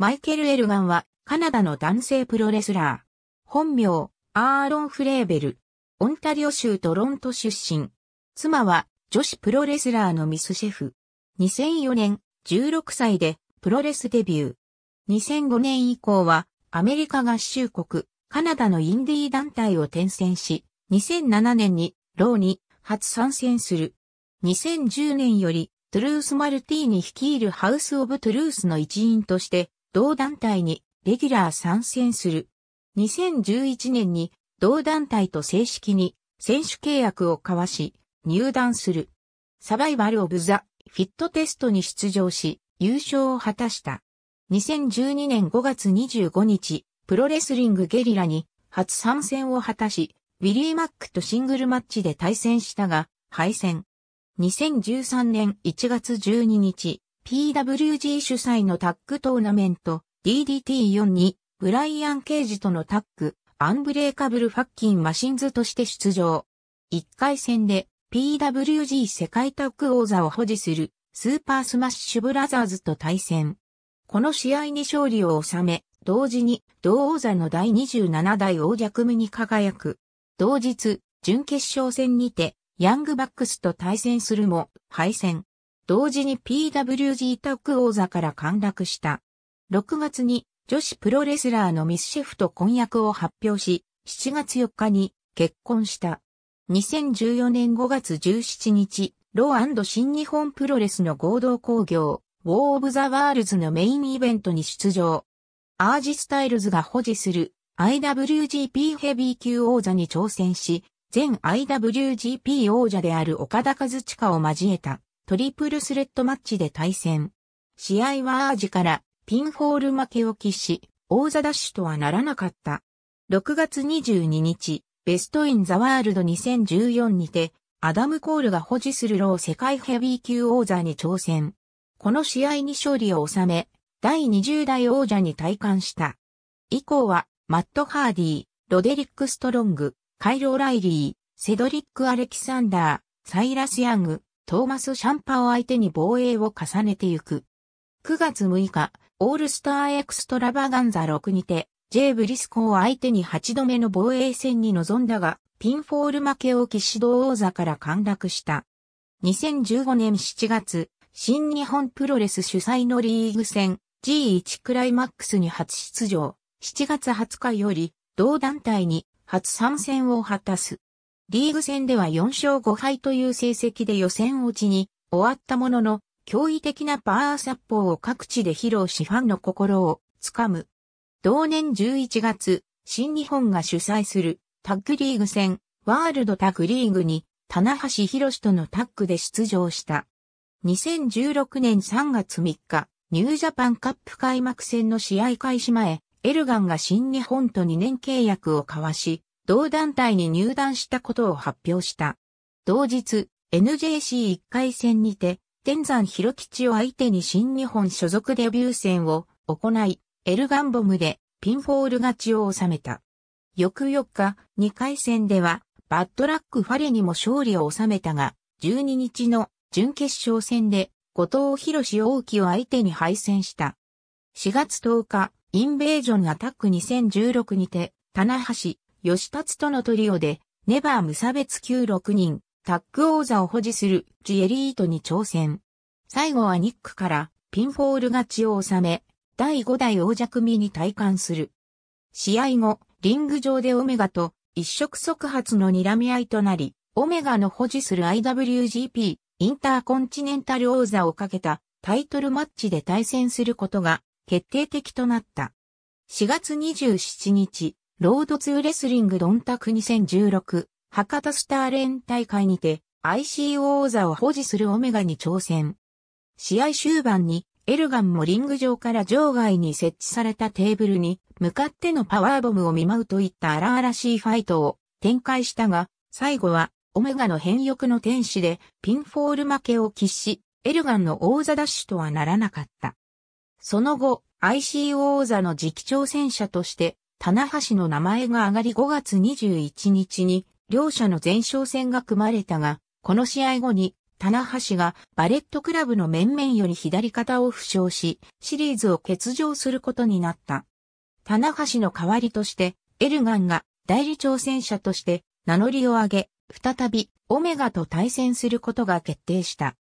マイケル・エルガンは、カナダの男性プロレスラー。本名、アーロン・フレーベル。オンタリオ州トロント出身。妻は、女子プロレスラーのミス・シェフ。2004年、16歳で、プロレスデビュー。2005年以降は、アメリカ合衆国、カナダのインディー団体を転戦し、2007年に、ローに、初参戦する。2010年より、トゥルース・マルティーに率いるハウス・オブ・トゥルースの一員として、同団体にレギュラー参戦する。2011年に同団体と正式に選手契約を交わし入団する。サバイバル・オブ・ザ・フィットテストに出場し優勝を果たした。2012年5月25日、プロレスリングゲリラに初参戦を果たし、ウィリー・マックとシングルマッチで対戦したが、敗戦。2013年1月12日、PWG 主催のタッグトーナメント DDT4 にブライアン・ケイジとのタッグアンブレーカブル・ファッキン・マシンズとして出場。1回戦で PWG 世界タッグ王座を保持するスーパースマッシュブラザーズと対戦。この試合に勝利を収め、同時に同王座の第27代王者組に輝く。同日、準決勝戦にて、ヤングバックスと対戦するも、敗戦。同時に PWG タッグ王座から陥落した。6月に女子プロレスラーのミスシェフと婚約を発表し、7月4日に結婚した。2014年5月17日、ロー新日本プロレスの合同工業、ウォー・オブ・ザ・ワールズのメインイベントに出場。アージ・スタイルズが保持する IWGP ヘビー級王座に挑戦し、全 IWGP 王者である岡田和地下を交えた。トリプルスレッドマッチで対戦。試合はアージからピンホール負けを喫し、王座ダッシュとはならなかった。6月22日、ベストインザワールド2014にて、アダム・コールが保持するロー世界ヘビー級王座に挑戦。この試合に勝利を収め、第20代王者に体感した。以降は、マット・ハーディー、ロデリック・ストロング、カイロ・ライリー、セドリック・アレキサンダー、サイラス・ヤング、トーマス・シャンパを相手に防衛を重ねてゆく。9月6日、オールスターエクストラバガンザ6にて、ジェイ・ブリスコを相手に8度目の防衛戦に臨んだが、ピンフォール負けを騎士道王座から陥落した。2015年7月、新日本プロレス主催のリーグ戦 G1 クライマックスに初出場、7月20日より同団体に初参戦を果たす。リーグ戦では4勝5敗という成績で予選落ちに終わったものの、驚異的なパワーサッポーを各地で披露しファンの心をつかむ。同年11月、新日本が主催するタッグリーグ戦ワールドタッグリーグに棚橋博士とのタッグで出場した。2016年3月3日、ニュージャパンカップ開幕戦の試合開始前、エルガンが新日本と2年契約を交わし、同団体に入団したことを発表した。同日、NJC1 回戦にて、天山広吉を相手に新日本所属デビュー戦を行い、エルガンボムでピンフォール勝ちを収めた。翌4日、2回戦では、バッドラックファレにも勝利を収めたが、12日の準決勝戦で、後藤博士大輝を相手に敗戦した。4月10日、インベージョンアタック2016にて、棚橋、吉達とのトリオで、ネバー無差別級6人、タッグ王座を保持するジエリートに挑戦。最後はニックからピンフォール勝ちを収め、第5代王者組に体感する。試合後、リング上でオメガと一触即発の睨み合いとなり、オメガの保持する IWGP インターコンチネンタル王座をかけたタイトルマッチで対戦することが決定的となった。4月27日、ロードツーレスリングドンタク2016博多スターレン大会にて ICO 王座を保持するオメガに挑戦。試合終盤にエルガンもリング上から場外に設置されたテーブルに向かってのパワーボムを見舞うといった荒々しいファイトを展開したが、最後はオメガの変欲の天使でピンフォール負けを喫し、エルガンの王座奪取とはならなかった。その後、ICO 王座の次期挑戦者として棚橋の名前が上がり5月21日に両者の前哨戦が組まれたが、この試合後に棚橋がバレットクラブの面々より左肩を負傷し、シリーズを欠場することになった。棚橋の代わりとして、エルガンが代理挑戦者として名乗りを上げ、再びオメガと対戦することが決定した。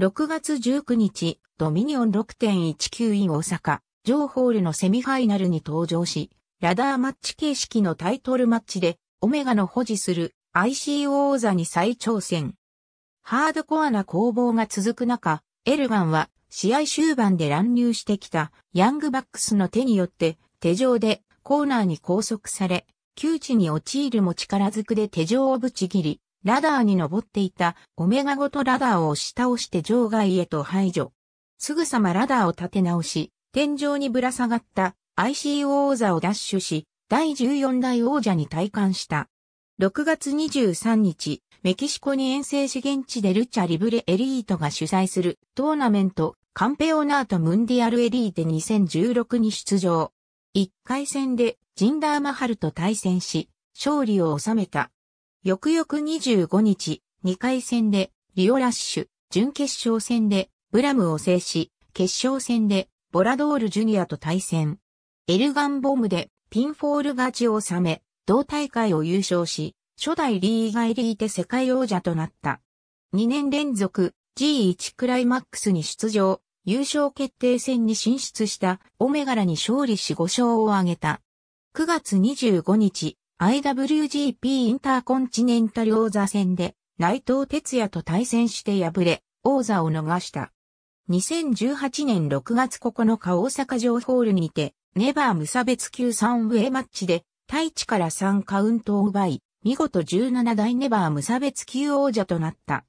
6月19日、ドミニオン6.19イン大阪、ジョーホールのセミファイナルに登場し、ラダーマッチ形式のタイトルマッチで、オメガの保持する IC 王座に再挑戦。ハードコアな攻防が続く中、エルガンは試合終盤で乱入してきたヤングバックスの手によって手錠でコーナーに拘束され、窮地に陥るも力ずくで手錠をぶち切り、ラダーに登っていたオメガごとラダーを押し倒して場外へと排除。すぐさまラダーを立て直し、天井にぶら下がった IC o 王座を奪取し、第14代王者に退官した。6月23日、メキシコに遠征し現地でルチャリブレエリートが主催するトーナメントカンペオナートムンディアルエリーテ2016に出場。1回戦でジンダーマハルと対戦し、勝利を収めた。翌々25日、2回戦でリオラッシュ、準決勝戦でブラムを制し、決勝戦でボラドールジュニアと対戦。エルガンボムでピンフォール勝ちを収め、同大会を優勝し、初代リーガイリーテ世界王者となった。2年連続 G1 クライマックスに出場、優勝決定戦に進出したオメガラに勝利し5勝を挙げた。9月25日、IWGP インターコンチネンタル王座戦で内藤哲也と対戦して敗れ、王座を逃した。2018年6月9日大阪城ホールにてネバー無差別級3上マッチで、大地から3カウントを奪い、見事17代ネバー無差別級王者となった。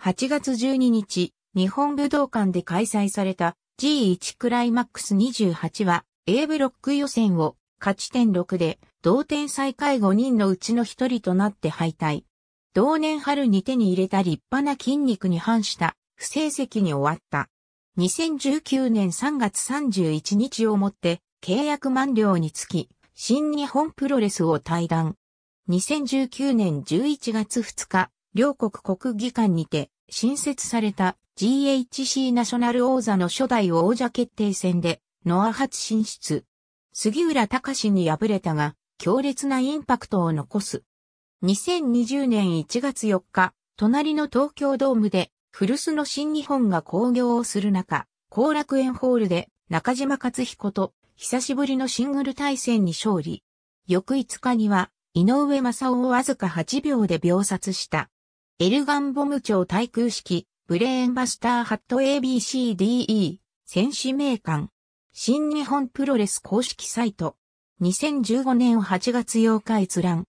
8月12日、日本武道館で開催された G1 クライマックス28は A ブロック予選を勝ち点6で同点最下位5人のうちの1人となって敗退。同年春に手に入れた立派な筋肉に反した不成績に終わった。2019年3月31日をもって契約満了につき、新日本プロレスを退団。2019年11月2日、両国国技館にて、新設された GHC ナショナル王座の初代王者決定戦で、ノア初進出。杉浦隆に敗れたが、強烈なインパクトを残す。2020年1月4日、隣の東京ドームで、古巣の新日本が興行をする中、後楽園ホールで中島克彦と久しぶりのシングル対戦に勝利。翌5日には、井上正雄をわずか8秒で秒殺した。エルガンボム町対空式、ブレーンバスターハット ABCDE、戦士名館。新日本プロレス公式サイト。2015年8月8日閲覧。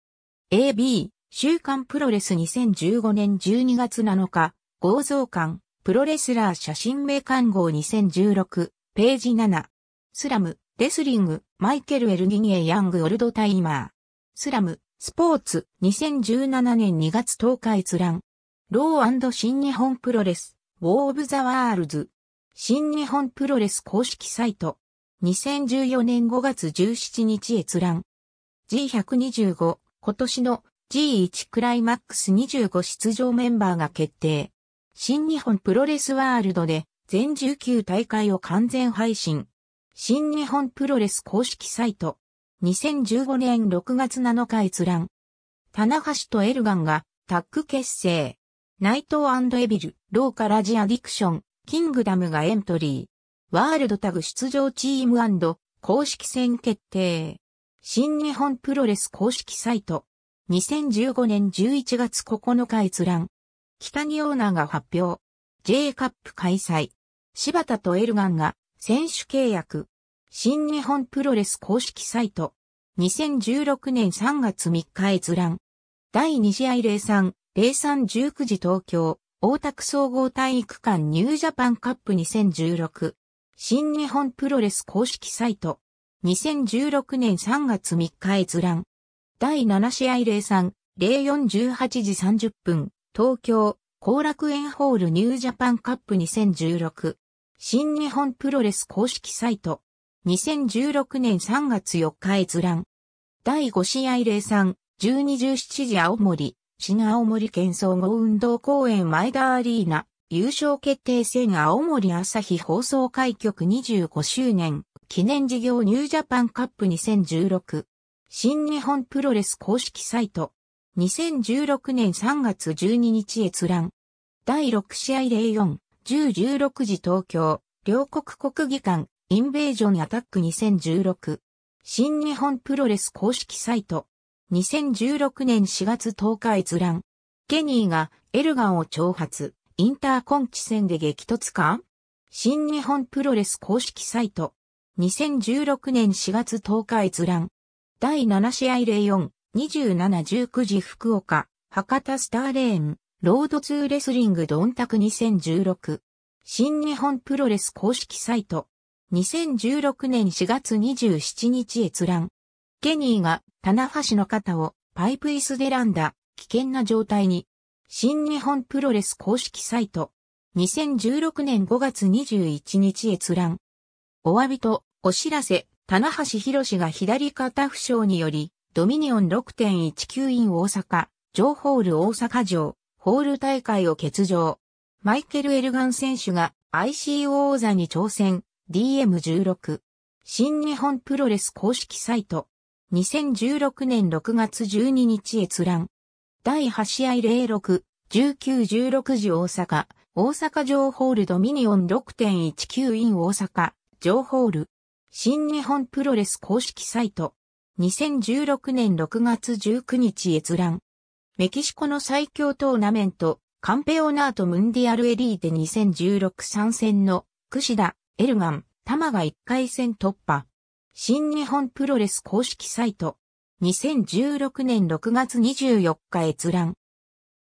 AB、週刊プロレス2015年12月7日、合造館、プロレスラー写真名鑑号2016、ページ7。スラム、レスリング、マイケル・エルギニエ・ヤング・オルドタイマー。スラム、スポーツ、2017年2月10日閲覧。ロー新日本プロレス、ウォー・オブ・ザ・ワールズ。新日本プロレス公式サイト。2014年5月17日閲覧。G125、今年の G1 クライマックス25出場メンバーが決定。新日本プロレスワールドで全19大会を完全配信。新日本プロレス公式サイト。2015年6月7日閲覧。棚橋とエルガンがタッグ結成。ナイトエビル、ローカラジアディクション、キングダムがエントリー。ワールドタグ出場チーム公式戦決定。新日本プロレス公式サイト。2015年11月9日閲覧。北にオーナーが発表。J カップ開催。柴田とエルガンが選手契約。新日本プロレス公式サイト。2016年3月3日閲覧。第2試合03、0319時東京、大田区総合体育館ニュージャパンカップ2016。新日本プロレス公式サイト。2016年3月3日閲覧。第7試合03、0418時30分、東京、後楽園ホールニュージャパンカップ2016。新日本プロレス公式サイト。2016年3月4日閲覧。第5試合03、1217時青森、新青森県総合運動公園前田アリーナ、優勝決定戦青森朝日放送開局25周年、記念事業ニュージャパンカップ2016。新日本プロレス公式サイト。2016年3月12日閲覧。第6試合04、1016時東京、両国国技館、インベージョンアタック2016。新日本プロレス公式サイト。2016年4月10日閲覧。ケニーがエルガンを挑発、インターコンチ戦で激突か新日本プロレス公式サイト。2016年4月10日閲覧。第7試合04、2719時福岡、博多スターレーン。ロードツーレスリングドンタク2016。新日本プロレス公式サイト。2016年4月27日閲覧。ケニーが棚橋の肩をパイプ椅子で選んだ危険な状態に。新日本プロレス公式サイト。2016年5月21日閲覧。お詫びとお知らせ、棚橋博が左肩負傷により、ドミニオン6.19イン大阪、情報ホール大阪城。ホール大会を欠場。マイケル・エルガン選手が ICO 王座に挑戦、DM16。新日本プロレス公式サイト。2016年6月12日閲覧。第8試合06、1916時大阪、大阪城ホールドミニオン6.19イン大阪、城ホール。新日本プロレス公式サイト。2016年6月19日閲覧。メキシコの最強トーナメント、カンペオナートムンディアルエリーテ2016参戦の、クシダ、エルガン、タマが1回戦突破。新日本プロレス公式サイト。2016年6月24日閲覧。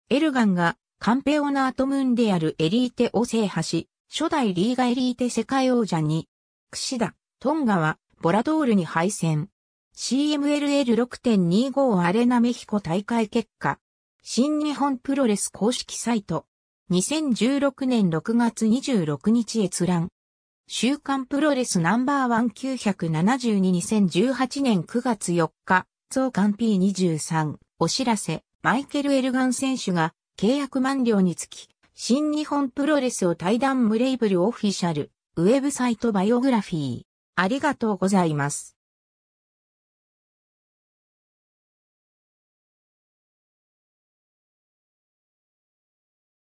エルガンがカンペオナートムンディアルエリーテを制覇し、初代リーガエリーテ世界王者に、クシダ、トンガはボラドールに敗戦。CMLL6.25 アレナメヒコ大会結果。新日本プロレス公式サイト。2016年6月26日閲覧。週刊プロレスナンバーワン9722018年9月4日、増刊 P23、お知らせ、マイケル・エルガン選手が契約満了につき、新日本プロレスを対談ムレイブルオフィシャル、ウェブサイトバイオグラフィー。ありがとうございます。